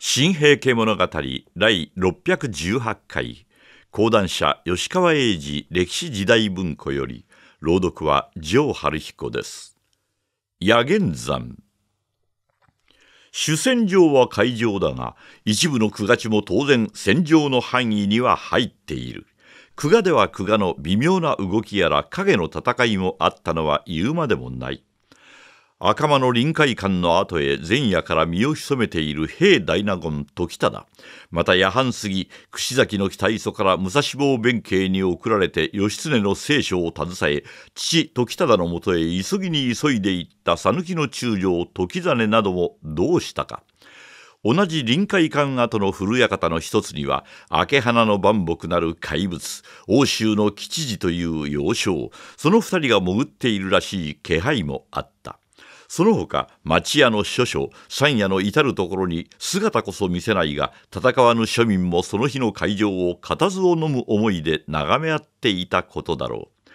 新平家物語第618回講談社吉川英治歴史時代文庫より朗読は城春彦です。野源山主戦場は海上だが一部の久我地も当然戦場の範囲には入っている久我では久我の微妙な動きやら影の戦いもあったのは言うまでもない赤間の臨海館の後へ前夜から身を潜めている兵大納言時忠また夜半過ぎ串崎の北磯から武蔵坊弁慶に送られて義経の聖書を携え父時忠のもとへ急ぎに急いでいった讃岐の中将時真などもどうしたか。同じ臨海館跡の古館の一つには明花の万木なる怪物奥州の吉次という要少その二人が潜っているらしい気配もあったその他町屋の諸所山屋の至る所に姿こそ見せないが戦わぬ庶民もその日の会場を固唾を飲む思いで眺め合っていたことだろう。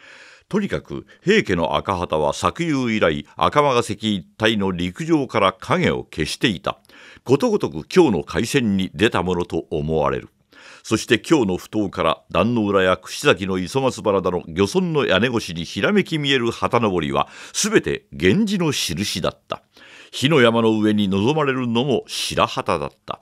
とにかく平家の赤旗は作遊以来赤間関一帯の陸上から影を消していたことごとく今日の開戦に出たものと思われる。そして今日の不頭から壇の浦や串崎の磯松原田の漁村の屋根越しにひらめき見える旗登りは全て源氏の印だった火の山の上に望まれるのも白旗だった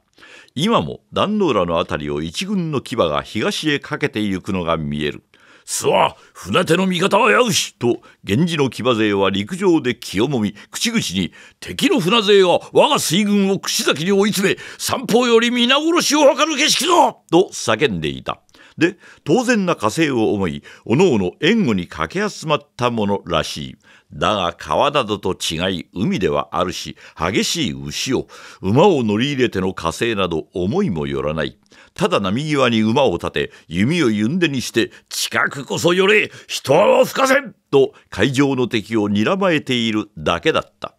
今も壇の浦の辺りを一軍の牙が東へかけてゆくのが見える諏訪船手の味方はやうしと源氏の騎馬勢は陸上で気をもみ口々に敵の船勢は我が水軍を櫛崎に追い詰め三方より皆殺しを図る景色ぞと叫んでいた。で当然な火星を思いおのおの援護に駆け集まったものらしいだが川などと違い海ではあるし激しい牛を馬を乗り入れての火星など思いもよらないただ波際に馬を立て弓をゆんでにして近くこそよれ人泡吹かせんと会場の敵をにらまえているだけだった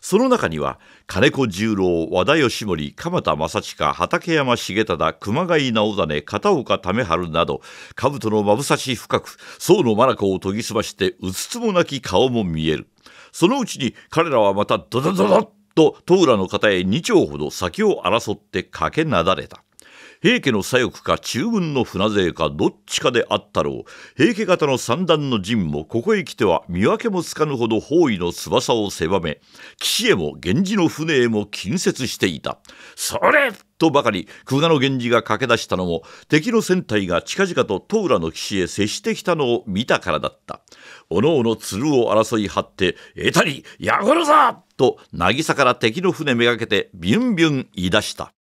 その中には金子十郎和田義盛鎌田正親畠山重忠熊谷直実片岡為春など兜のまぶさし深く宋の眼を研ぎ澄ましてうつつもなき顔も見えるそのうちに彼らはまたドドドドッと戸浦の方へ2丁ほど先を争って駆けなだれた平家の左翼か中軍の船勢かどっちかであったろう平家方の三段の陣もここへ来ては見分けもつかぬほど包囲の翼を狭め岸へも源氏の船へも近接していたそれとばかり久我の源氏が駆け出したのも敵の船体が近々と戸浦の岸へ接してきたのを見たからだったおのおの鶴を争い張って「えたりやごろざ!」と渚から敵の船めがけてビュンビュン言い出した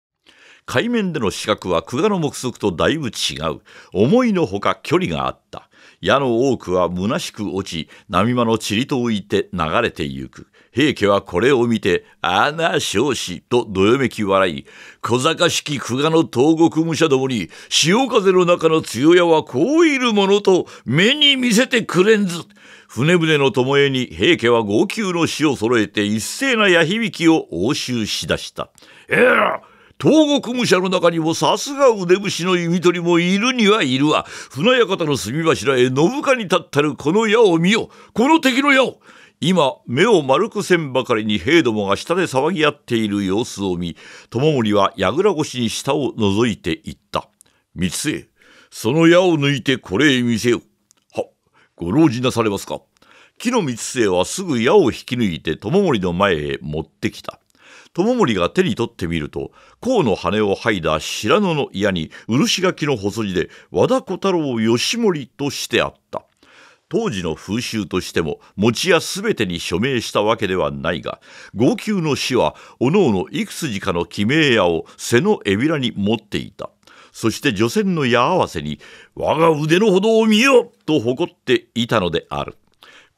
海面での視覚は久我の目測とだいぶ違う思いのほか距離があった矢の多くは虚しく落ち波間の塵と浮いて流れてゆく平家はこれを見て「あな少子」とどよめき笑い小坂式久我の東国武者どもに潮風の中の強矢はこういるものと目に見せてくれんず船船の巴に平家は号泣の死を揃えて一斉な矢響きを押収しだした。ええー東国武者の中にもさすが腕節の弓取りもいるにはいるわ。船館の墨柱へ信かに立ったるこの矢を見よ。この敵の矢を。今、目を丸くせんばかりに兵どもが下で騒ぎ合っている様子を見、友森は倉越しに下を覗いていった。三つその矢を抜いてこれへ見せよ。は、ご老人なされますか。木の三つはすぐ矢を引き抜いて友森の前へ持ってきた。友盛が手に取ってみると甲の羽を剥いだ白野の矢に漆垣の細字で和田小太郎義盛としてあった当時の風習としても餅屋すべてに署名したわけではないが号泣の死はおのおのいくつかの記名矢を背のえびらに持っていたそして除染の矢合わせに「我が腕のほどを見よ!」と誇っていたのである。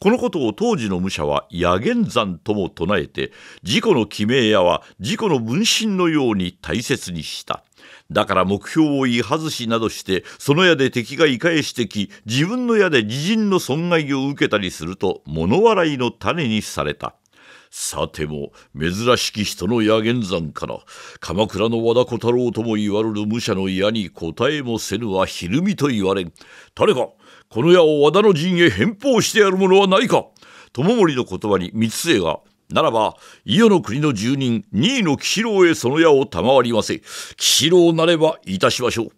このことを当時の武者は野玄山とも唱えて自己の記名やは自己の分身のように大切にしただから目標を言い外しなどしてその矢で敵が居返してき自分の矢で自陣の損害を受けたりすると物笑いの種にされた。さても珍しき人の野玄山から鎌倉の和田小太郎とも言われる武者の矢に答えもせぬはひるみと言われん。誰かこの矢を和田の陣へ返報してやるものはないか友盛の言葉に光末がならば、伊予の国の住人、二位の士郎へその矢を賜りませ。士郎なればいたしましょう。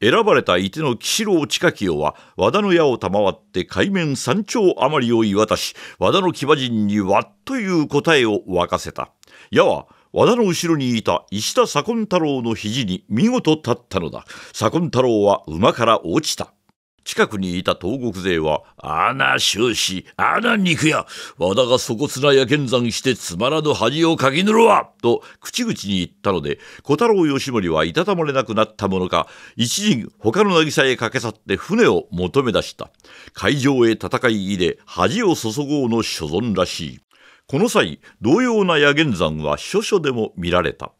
選ばれた伊手の士郎近清は、和田の矢を賜って海面三丁余りを言い渡し、和田の騎馬陣にわっという答えを沸かせた。矢は、和田の後ろにいた石田左近太郎の肘に見事立ったのだ。左近太郎は馬から落ちた。近くにいた東国勢は、あな終始、あな肉屋、和田がそこつなやけ山してつまらぬ恥をかきぬるわと口々に言ったので、小太郎義盛はいたたまれなくなったものか、一陣他の渚へ駆け去って船を求め出した。海上へ戦い入れ、恥を注ごうの所存らしい。この際、同様な野源山は諸々でも見られた。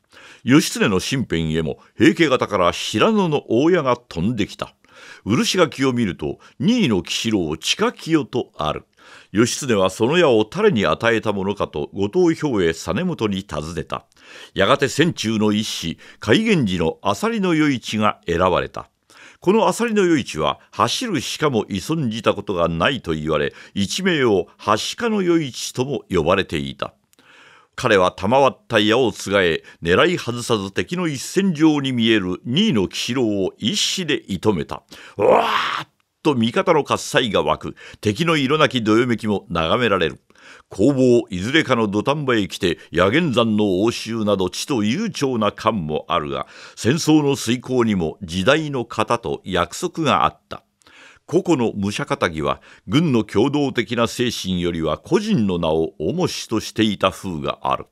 義経の身辺へも平家方から平野の大家が飛んできた。漆垣を見ると2位の騎士郎を近清とある義経はその矢を誰に与えたものかと後藤兵衛実元に尋ねたやがて戦中の一子開源寺の浅利の与一が選ばれたこの浅利の与一は走るしかも依存じたことがないと言われ一名をはしかの与一とも呼ばれていた彼は賜った矢をつがえ狙い外さず敵の一線上に見える2位の騎士郎を一死で射止めたうわーっと味方の喝采が湧く敵の色なきどよめきも眺められる工房いずれかの土壇場へ来て野源山の応酬など地と悠長な感もあるが戦争の遂行にも時代の型と約束があった。個々の武者仇は軍の共同的な精神よりは個人の名を重しとしていた風がある。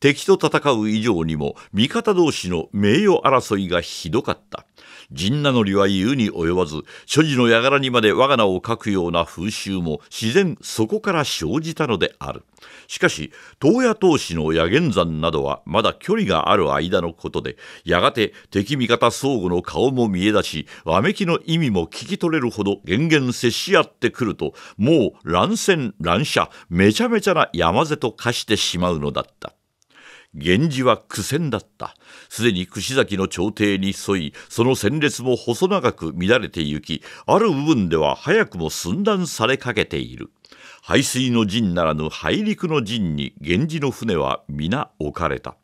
敵と戦う以上にも味方同士の名誉争いがひどかった。陣名乗りは言うに及ばず所持の輩にまで我が名を書くような風習も自然そこから生じたのであるしかし東野投資の野源山などはまだ距離がある間のことでやがて敵味方相互の顔も見えだしわめきの意味も聞き取れるほど厳々接し合ってくるともう乱戦乱射めちゃめちゃな山瀬と化してしまうのだった。源氏は苦戦だったすでに串崎の朝廷に沿いその戦列も細長く乱れてゆきある部分では早くも寸断されかけている排水の陣ならぬ廃陸の陣に源氏の船は皆置かれた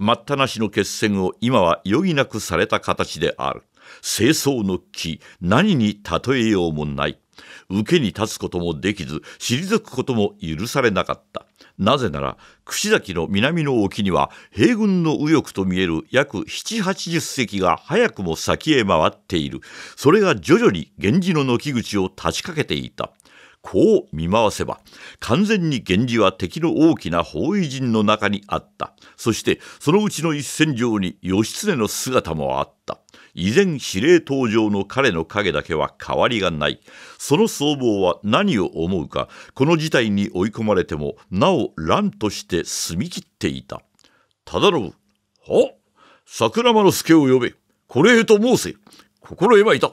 待ったなしの決戦を今は余儀なくされた形である清掃の木何に例えようもない受けに立つこともできず退くことも許されなかったなぜなら串崎の南の沖には平軍の右翼と見える約780隻が早くも先へ回っているそれが徐々に源氏の軒口を立ちかけていたこう見回せば完全に源氏は敵の大きな包囲陣の中にあったそしてそのうちの一戦場に義経の姿もあった依然司令塔上の彼の影だけは変わりがないその僧帽は何を思うかこの事態に追い込まれてもなお乱として澄み切っていた忠信は桜間之助を呼べこれへと申せ心得まいた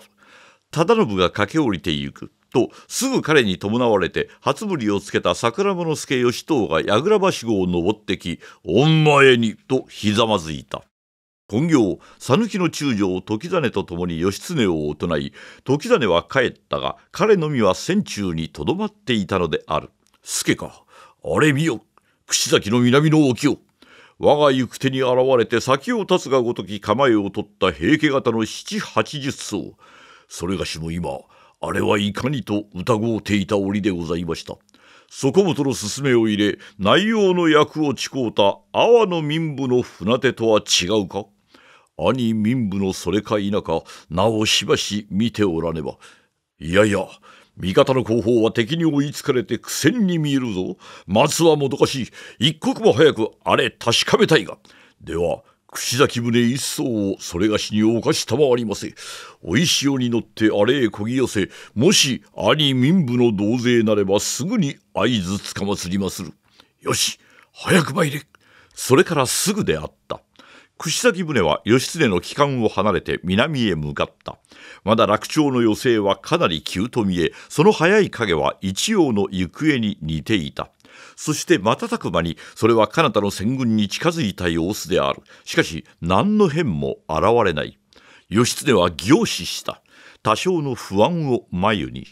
忠信が駆け下りてゆくとすぐ彼に伴われて初ぶりをつけた桜間之助義藤が櫓橋号を登ってき「御前に」とひざまずいた。本業讃岐の中将時真と共に義経を行い時真は帰ったが彼のみは船中にとどまっていたのである助かあれ見よ串崎の南の沖を我が行く手に現れて先を立つがごとき構えを取った平家方の七八十層それがしも今あれはいかにと疑うていた折でございました底本の勧めを入れ内容の役を誓うた阿波の民部の船手とは違うか兄民部のそれか否かなおしばし見ておらねばいやいや味方の後方は敵に追いつかれて苦戦に見えるぞ松はもどかしい一刻も早くあれ確かめたいがでは串崎船一層をそれがしにおかしたまわりませおいしに乗ってあれへこぎ寄せもし兄民部の同勢なればすぐに合図つかまつりまするよし早く参れそれからすぐであった串崎船は義経の帰還を離れて南へ向かったまだ楽鳥の余生はかなり急と見えその早い影は一応の行方に似ていたそして瞬く間にそれは彼方の戦軍に近づいた様子であるしかし何の変も現れない義経は凝視した多少の不安を眉に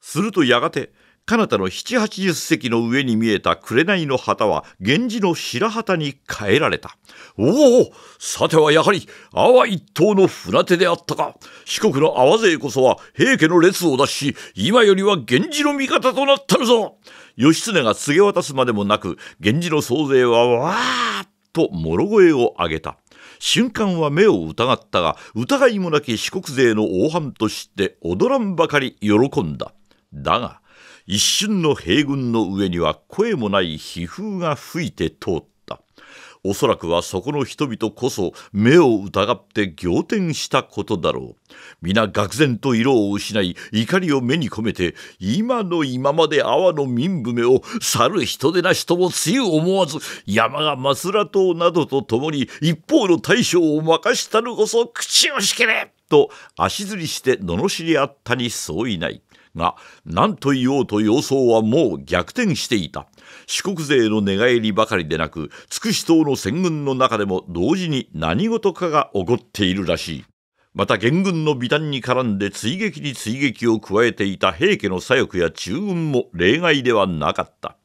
するとやがて彼方の七八十隻の上に見えた紅の旗は源氏の白旗に変えられた。おおさてはやはり阿波一党の船手であったか。四国の阿波勢こそは平家の列を出し、今よりは源氏の味方となったるぞ義経が告げ渡すまでもなく、源氏の総勢はわーっと諸声を上げた。瞬間は目を疑ったが、疑いもなき四国勢の王藩として踊らんばかり喜んだ。だが、一瞬の兵軍の上には声もない悲風が吹いて通ったおそらくはそこの人々こそ目を疑って仰天したことだろう皆愕然と色を失い怒りを目に込めて今の今まで阿波の民部目を去る人でなしとも強ゆ思わず山が松浦島などと共に一方の大将を任したるこそ口をしけれと足ずりして罵り合ったに相違ない。が何と言おうと様相はもう逆転していた四国勢の寝返りばかりでなく筑紫島の戦軍の中でも同時に何事かが起こっているらしいまた元軍の美談に絡んで追撃に追撃を加えていた平家の左翼や中軍も例外ではなかった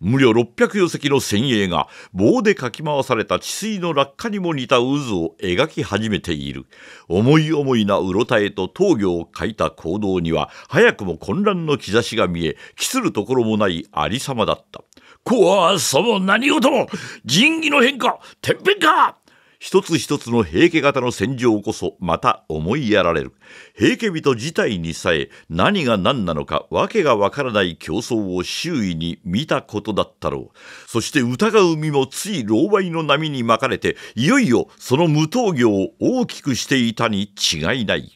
無料600余席の船影が棒でかき回された治水の落下にも似た渦を描き始めている思い思いなうろたえと東行を書いた行動には早くも混乱の兆しが見え期するところもないありさまだった「こわそも何事も仁義の変化天変か!」一つ一つの平家型の戦場こそまた思いやられる平家人自体にさえ何が何なのか訳がわからない競争を周囲に見たことだったろうそして疑う身もつい狼狽の波に巻かれていよいよその無闘業を大きくしていたに違いない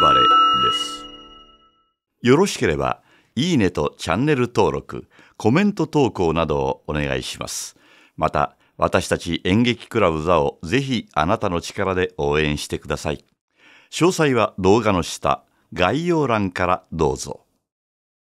暴れですよろしければいいねとチャンネル登録コメント投稿などをお願いしますまた私たち演劇クラブ座をぜひあなたの力で応援してください詳細は動画の下概要欄からどうぞ